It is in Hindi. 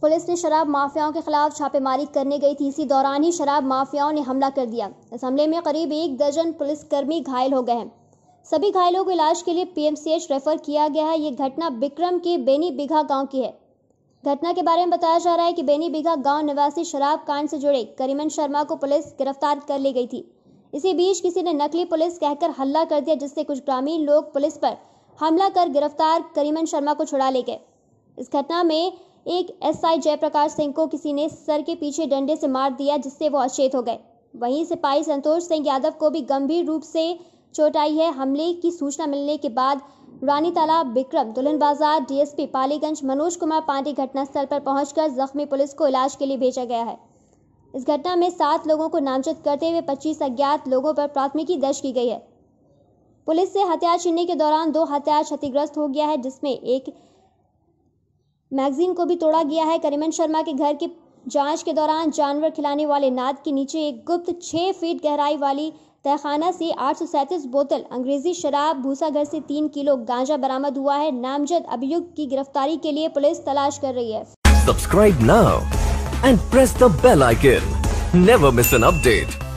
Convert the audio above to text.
पुलिस ने शराब माफियाओं के खिलाफ छापेमारी करने गई थी इसी दौरान ही शराब माफियाओं ने हमला कर दिया इस हमले में करीब एक दर्जन पुलिसकर्मी घायल हो गए हैं सभी घायलों को इलाज के लिए पीएमसीएच रेफर किया गया है ये घटना बिक्रम के बेनी बिघा गांव की है घटना के बारे में बताया जा रहा है कि बेनी बिघा गांव निवासी शराब कांड से जुड़े करीमन शर्मा को पुलिस गिरफ्तार कर ली गई थी इसी बीच किसी ने नकली पुलिस कहकर हल्ला कर दिया जिससे कुछ ग्रामीण लोग पुलिस पर हमला कर गिरफ्तार करीमन शर्मा को छुड़ा ले गए इस घटना में एक एसआई जयप्रकाश सिंह को किसी ने सर के पीछे डंडे से मार दिया जिससे वो अचेत हो गए वहीं सिपाही संतोष सिंह यादव को भी गंभीर रूप से चोट आई है हमले की सूचना मिलने के बाद रानी तालाब विक्रम दुल्हन बाजार डीएसपी पालीगंज मनोज कुमार पांडे घटनास्थल पर पहुंचकर जख्मी पुलिस को इलाज के लिए भेजा गया है इस घटना में सात लोगों को नामजद करते हुए पच्चीस अज्ञात लोगों पर प्राथमिकी दर्ज की गई है पुलिस से हथियार छीनने के दौरान दो हथियार क्षतिग्रस्त हो गया है जिसमें एक मैगजीन को भी तोड़ा गया है करीमन शर्मा के घर की जांच के दौरान जानवर खिलाने वाले नाद के नीचे एक गुप्त छः फीट गहराई वाली तहखाना से आठ बोतल अंग्रेजी शराब भूसा घर से तीन किलो गांजा बरामद हुआ है नामजद अभियुक्त की गिरफ्तारी के लिए पुलिस तलाश कर रही है subscribe now and press the bell icon never miss an update